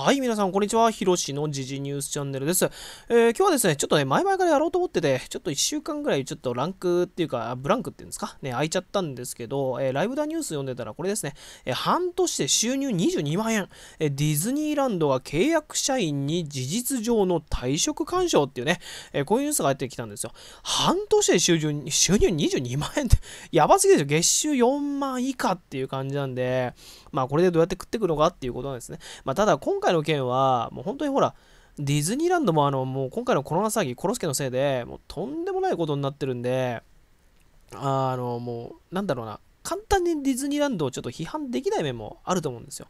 はい、皆さん、こんにちは。ひろしの時事ニュースチャンネルです。えー、今日はですね、ちょっとね、前々からやろうと思ってて、ちょっと1週間ぐらい、ちょっとランクっていうか、ブランクっていうんですか、ね、開いちゃったんですけど、えー、ライブダニュース読んでたら、これですね、えー、半年で収入22万円、えディズニーランドが契約社員に事実上の退職勧奨っていうね、えこういうニュースが入ってきたんですよ。半年で収入収入22万円ってやばすぎでしょ。月収4万以下っていう感じなんで、まあ、これでどうやって食ってくるのかっていうことなんですね。まあ、ただ、今回回の件は、もう本当にほら、ディズニーランドもあの、もう今回のコロナ騒ぎ、コロスケのせいで、もうとんでもないことになってるんで、あの、もう、なんだろうな、簡単にディズニーランドをちょっと批判できない面もあると思うんですよ。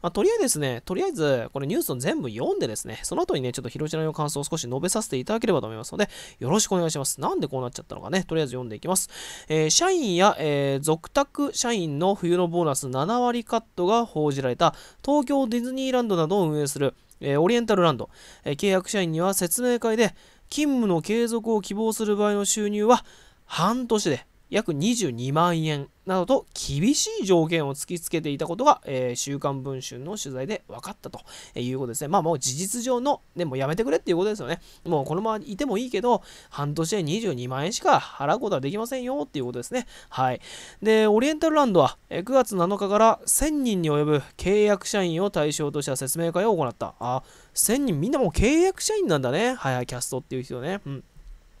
まあ、とりあえずですね、とりあえず、これニュースを全部読んでですね、その後にね、ちょっと広島の感想を少し述べさせていただければと思いますので、よろしくお願いします。なんでこうなっちゃったのかね、とりあえず読んでいきます。えー、社員や、えー、続託社員の冬のボーナス7割カットが報じられた、東京ディズニーランドなどを運営する、えー、オリエンタルランド、え契約社員には説明会で、勤務の継続を希望する場合の収入は、半年で約22万円などと厳しい条件を突きつけていたことが、えー、週刊文春の取材で分かったということですね。まあもう事実上の、もやめてくれっていうことですよね。もうこのままいてもいいけど、半年で22万円しか払うことはできませんよっていうことですね。はい。で、オリエンタルランドは9月7日から1000人に及ぶ契約社員を対象とした説明会を行った。あ、1000人みんなもう契約社員なんだね。はいはい、キャストっていう人ね。うん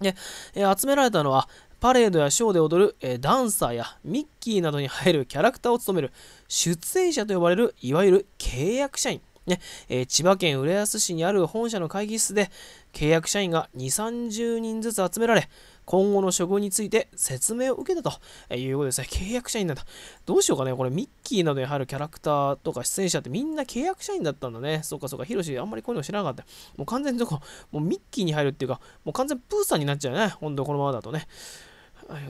で、えー、集められたのは、パレードやショーで踊る、えダンサーやミッキーなどに入るキャラクターを務める出演者と呼ばれるいわゆる契約社員、ねえー、千葉県浦安市にある本社の会議室で契約社員が2 3 0人ずつ集められ今後の処遇について説明を受けたということですね。契約社員なんだ。どうしようかね。これ、ミッキーなどに入るキャラクターとか出演者ってみんな契約社員だったんだね。そうかそうか。ヒロシ、あんまりこういうの知らなかった。もう完全にどこ、もうミッキーに入るっていうか、もう完全プーさんになっちゃうね。ほんと、このままだとね。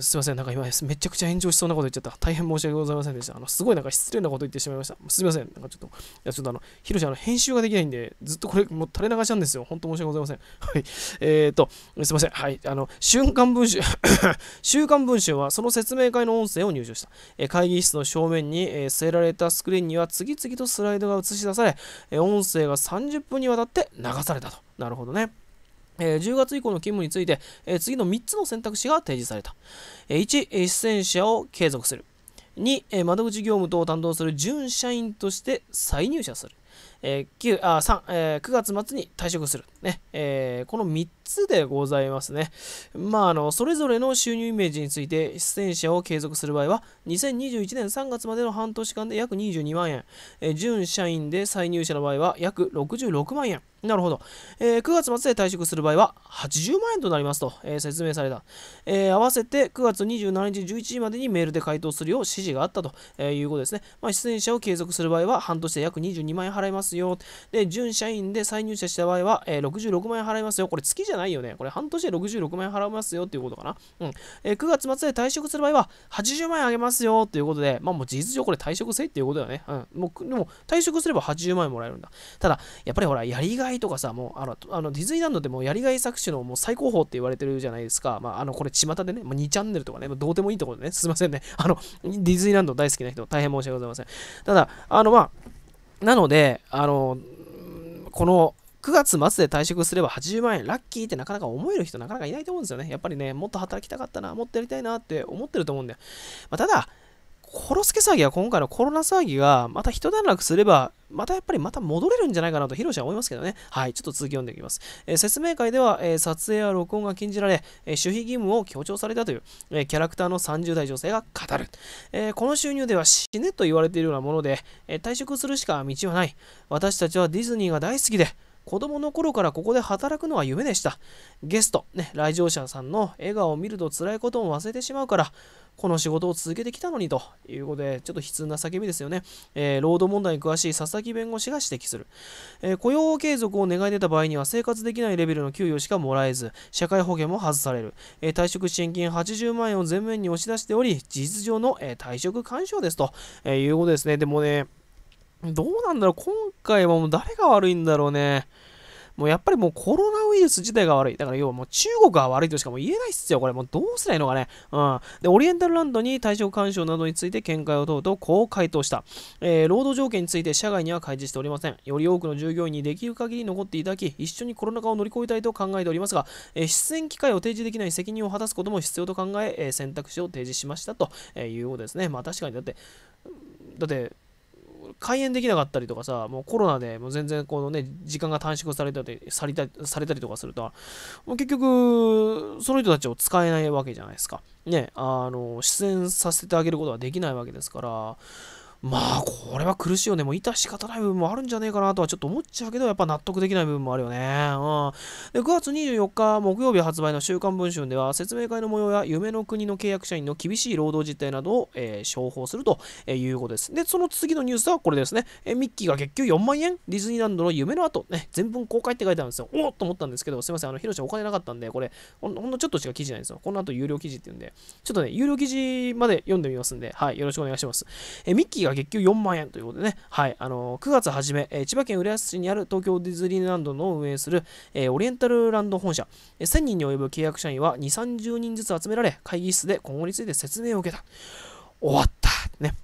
すいません、なんか今、めちゃくちゃ炎上しそうなこと言っちゃった。大変申し訳ございませんでした。あのすごいなんか失礼なこと言ってしまいました。すいません、なんかちょっと、いやちょっとあの、ヒロシ、の、編集ができないんで、ずっとこれ、もう垂れ流しなんですよ。本当申し訳ございません。はい。えっ、ー、と、すいません。はい。あの、瞬間文集 週刊文春は、その説明会の音声を入手した。え会議室の正面に、え据えられたスクリーンには、次々とスライドが映し出され、え音声が30分にわたって流されたと。なるほどね。えー、10月以降の勤務について、えー、次の3つの選択肢が提示された。えー、1、出演者を継続する。2、え窓口業務等を担当する準社員として再入社する。えー、9, あ3えー、9月末に退職する、ねえー、この3つでございますね。まあ、あのそれぞれの収入イメージについて出演者を継続する場合は2021年3月までの半年間で約22万円、えー、準社員で再入社の場合は約66万円。なるほど、えー、9月末で退職する場合は80万円となりますと、えー、説明された、えー、合わせて9月27日11時までにメールで回答するよう指示があったと、えいうことですね、まあ、出演者を継続する場合は半年で約22万円払払いますよ。で、準社員で再入社した場合は、えー、66万円払いますよ。これ月じゃないよね。これ半年で66万円払いますよっていうことかな。うん。えー、9月末で退職する場合は、80万円あげますよということで、まあもう事実上これ退職せいっていうことだよね。うん。もう、でも退職すれば80万円もらえるんだ。ただ、やっぱりほら、やりがいとかさ、もう、あの、あのディズニーランドでもやりがい搾取のもう最高峰って言われてるじゃないですか。まあ、あの、これ巷でね、まあ、2チャンネルとかね、まあ、どうでもいいところでね、すいませんね。あの、ディズニーランド大好きな人、大変申し訳ございません。ただ、あの、まあ、なので、あの、この9月末で退職すれば80万円ラッキーってなかなか思える人なかなかいないと思うんですよね。やっぱりね、もっと働きたかったな、もっとやりたいなって思ってると思うんで。まあ、ただ、コロスケ騒ぎは今回のコロナ騒ぎがまた一段落すれば、またやっぱりまた戻れるんじゃないかなとヒロシは思いますけどね。はい、ちょっと続き読んでいきます。えー、説明会では、えー、撮影や録音が禁じられ、えー、守秘義務を強調されたという、えキャラクターの30代女性が語る、えこの収入では死ねと言われているようなもので、え退職するしか道はない。私たちはディズニーが大好きで、子供の頃からここで働くのは夢でした。ゲスト、ね、来場者さんの笑顔を見ると辛いことも忘れてしまうから、この仕事を続けてきたのにということで、ちょっと悲痛な叫びですよね。えー、労働問題に詳しい佐々木弁護士が指摘する、えー、雇用継続を願い出た場合には生活できないレベルの給与しかもらえず、社会保険も外される。えー、退職支援金80万円を前面に押し出しており、事実上の、え退職勧奨ですと、えいうことですね。でもね、どうなんだろう今回はもう誰が悪いんだろうね。もうやっぱりもうコロナウイルス自体が悪い。だから要はもう中国が悪いとしかも言えないっすよ。これもうどうすりゃいいのかね。うん。で、オリエンタルランドに対象干渉などについて見解を問うと、こう回答した。えー、労働条件について社外には開示しておりません。より多くの従業員にできる限り残っていただき、一緒にコロナ禍を乗り越えたいと考えておりますが、えー、出演機会を提示できない責任を果たすことも必要と考え、えー、選択肢を提示しましたということですね。まあ確かにだって、だって、開園できなかったりとかさ、もうコロナでもう全然このね、時間が短縮されたりされたされたりとかすると、もう結局、その人たちを使えないわけじゃないですか。ね、あの、出演させてあげることはできないわけですから、まあ、これは苦しいよね。もう、いた仕方ない部分もあるんじゃねえかなとはちょっと思っちゃうけど、やっぱ納得できない部分もあるよね。うん。で、9月24日木曜日発売の週刊文春では、説明会の模様や夢の国の契約社員の厳しい労働実態などを、えー、商するということです。で、その次のニュースはこれですね。えミッキーが月給4万円ディズニーランドの夢の後、ね、全文公開って書いてあるんですよ。おっと思ったんですけど、すいません、あの、ヒロシゃんお金なかったんで、これ、ほんのちょっとしか記事ないんですよ。この後有料記事っていうんで、ちょっとね、有料記事まで読んでみますんで、はい、よろしくお願いします。えミッキーが月給4万円ということでね、はい、あのー、9月初め、え千葉県浦安市にある東京ディズニーランドの運営する、えオリエンタルランド本社、え1000人に及ぶ契約社員は2、30人ずつ集められ、会議室で今後について説明を受けた。終わった。ね。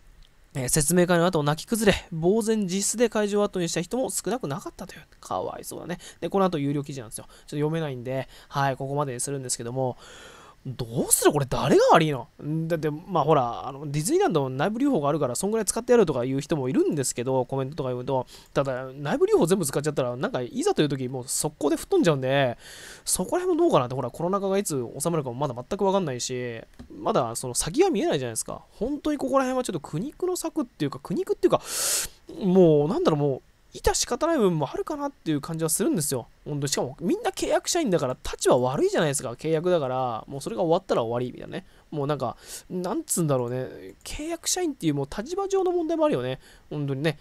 え説明会の後、泣き崩れ、呆然自質で会場を後にした人も少なくなかったという。かわいそうだね。で、この後有料記事なんですよ。ちょっと読めないんで、はい、ここまでにするんですけども、どうするこれ誰が悪いのだって、まあほら、あのディズニーランドの内部留保があるから、そんぐらい使ってやるとかいう人もいるんですけど、コメントとか言うと、ただ、内部留保全部使っちゃったら、なんかいざという時、もう速攻で吹っ飛んじゃうんで、そこら辺もどうかなって、ほら、コロナ禍がいつ収まるかもまだ全くわかんないし、まだその先が見えないじゃないですか。本当にここら辺はちょっと苦肉の策っていうか、苦肉っていうか、もうなんだろう、もう、いた仕方ない部分もあるかなっていう感じはするんですよ。本当しかもみんな契約社員だから立場悪いじゃないですか。契約だから、もうそれが終わったら終わりみたいなね。もうなんか、なんつうんだろうね。契約社員っていうもう立場上の問題もあるよね。本当にね。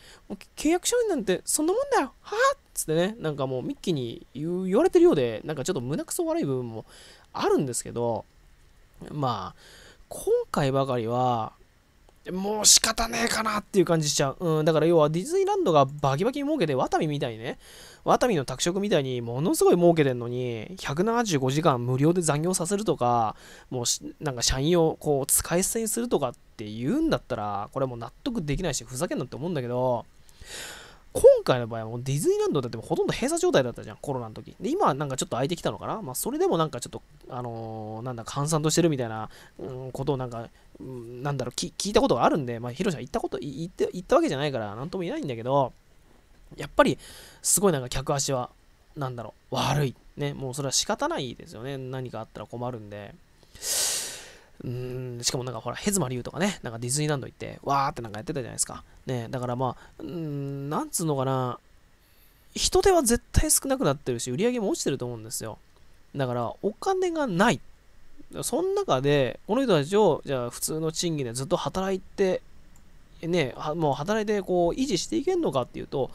契約社員なんてそんなもんだよ。はぁっつってね。なんかもうミッキーに言われてるようで、なんかちょっと胸くそ悪い部分もあるんですけど、まあ、今回ばかりは、もう仕方ねえかなっていう感じしちゃう。うん、だから要はディズニーランドがバキバキに儲けて、ワタミみたいにね、ワタミの拓殖みたいにものすごい儲けてんのに、175時間無料で残業させるとか、もうなんか社員をこう使い捨てにするとかって言うんだったら、これもう納得できないし、ふざけんなって思うんだけど、今回の場合はもうディズニーランドだってほとんど閉鎖状態だったじゃん、コロナの時。で、今はなんかちょっと空いてきたのかなまあ、それでもなんかちょっと、あのー、なんだ、閑散としてるみたいな、うん、ことをなんかなんだろう聞、聞いたことがあるんで、まあ、ヒロシは行ったこと、行って、行ったわけじゃないから、なんとも言えないんだけど、やっぱり、すごいなんか客足は、なんだろう、悪い。ね、もうそれは仕方ないですよね。何かあったら困るんで。うん、しかもなんかほら、ヘズマリュウとかね、なんかディズニーランド行って、わーってなんかやってたじゃないですか。ね、だからまあ、うん、なんつうのかな、人手は絶対少なくなってるし、売り上げも落ちてると思うんですよ。だから、お金がない。その中で、この人たちを、じゃあ普通の賃金でずっと働いて、ね、もう働いてこう維持していけんのかっていうと、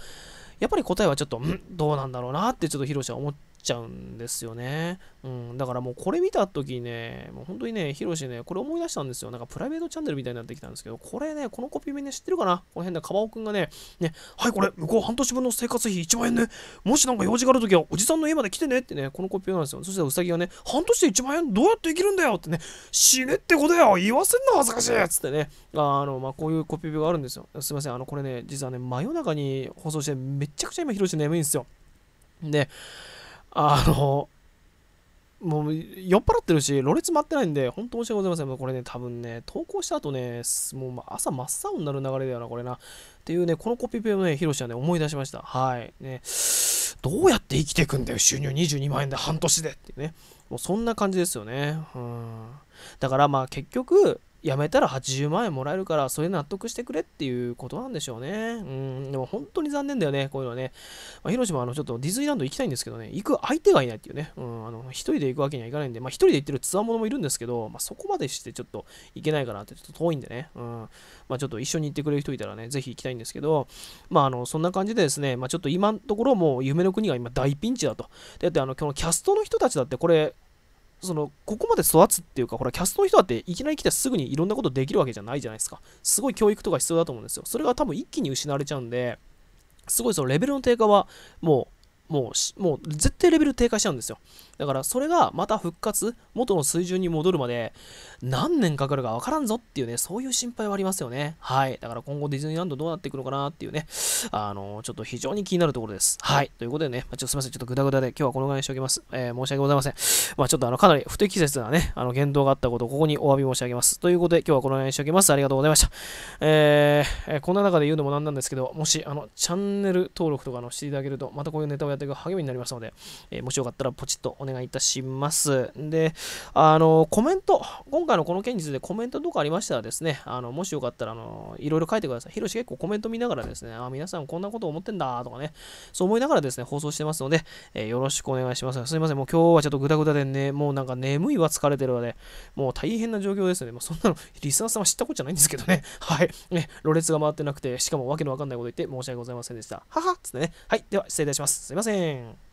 やっぱり答えはちょっと、んどうなんだろうなってちょっとヒロシは思っちゃうんですよね。うん、だからもうこれ見た時ね、もう本当にね、ヒロシね、これ思い出したんですよ。なんかプライベートチャンネルみたいになってきたんですけど、これね、このコピーね、知ってるかなこの辺でカバオくんがね、ね、はいこれ、向こう半年分の生活費1万円ね、もしなんか用事がある時はおじさんの家まで来てねってね、このコピーなんですよ。そしたらウサギがね、半年で1万円どうやって生きるんだよってね、死ねってことよ言わせんの恥ずかしいっつってね、あの、まあ、こういうコピー病があるんですよ。すいません、あの、これね、実はね、真夜中に放送してめちゃくちゃ今ヒロシ眠いんですよ。で、あの、もう酔っ払ってるし、ろれつ待ってないんで、本当申し訳ございません。もうこれね、多分ね、投稿した後ね、もう朝真っ青になる流れだよな、これな。っていうね、このコピペをね、ヒロシはね、思い出しました。はい。ね、どうやって生きていくんだよ、収入22万円で半年でっていうね。もうそんな感じですよね。うん。だからまあ結局、辞めたら80万円もらえるから、それ納得してくれっていうことなんでしょうね。うん、でも本当に残念だよね、こういうのはね。まあ、広島、あの、ちょっとディズニーランド行きたいんですけどね、行く相手がいないっていうね、うん、あの、一人で行くわけにはいかないんで、まあ、一人で行ってるつわものもいるんですけど、まあ、そこまでしてちょっと行けないかなって、ちょっと遠いんでね、うん、まあ、ちょっと一緒に行ってくれる人いたらね、ぜひ行きたいんですけど、まあ、あの、そんな感じでですね、まあ、ちょっと今のところもう夢の国が今大ピンチだと。だって、あの、このキャストの人たちだって、これ、その、ここまで育つっていうか、ほら、キャストの人だっていきなり来てすぐにいろんなことできるわけじゃないじゃないですか。すごい教育とか必要だと思うんですよ。それが多分一気に失われちゃうんで、すごいそのレベルの低下はもうもう、もう絶対レベル低下しちゃうんですよ。だからそれがまた復活、元の水準に戻るまで何年かかるかわからんぞっていうね、そういう心配はありますよね。はい。だから今後ディズニーランドどうなっていくのかなっていうね、あのー、ちょっと非常に気になるところです。はい。ということでね、まあ、ちょっとすみません。ちょっとグダグダで今日はこのぐらいにしておきます。えー、申し訳ございません。まあちょっとあの、かなり不適切なね、あの、言動があったことをここにお詫び申し上げます。ということで今日はこのぐらいにしておきます。ありがとうございました。えー、こんな中で言うのもなんなんですけど、もし、あの、チャンネル登録とかのしていただけると、またこういうネタをやってという励みになりますので、えー、もしよかったらポチッとお願いいたします。で、あの、コメント、今回のこの件についてコメントとかありましたらですね、あのもしよかったら、あの、いろいろ書いてください。ひろし結構コメント見ながらですね、あ、皆さんこんなこと思ってんだとかね、そう思いながらですね、放送してますので、えー、よろしくお願いします。すいません、もう今日はちょっとグダグダでね、もうなんか眠いは疲れてるわで、ね、もう大変な状況ですね。まそんなの、リスナーさんは知ったことじゃないんですけどね、はい、ね、ろれつが回ってなくて、しかもわけのわかんないこと言って申し訳ございませんでした。ははっつってね、はい、では失礼いたします。すいません。ません。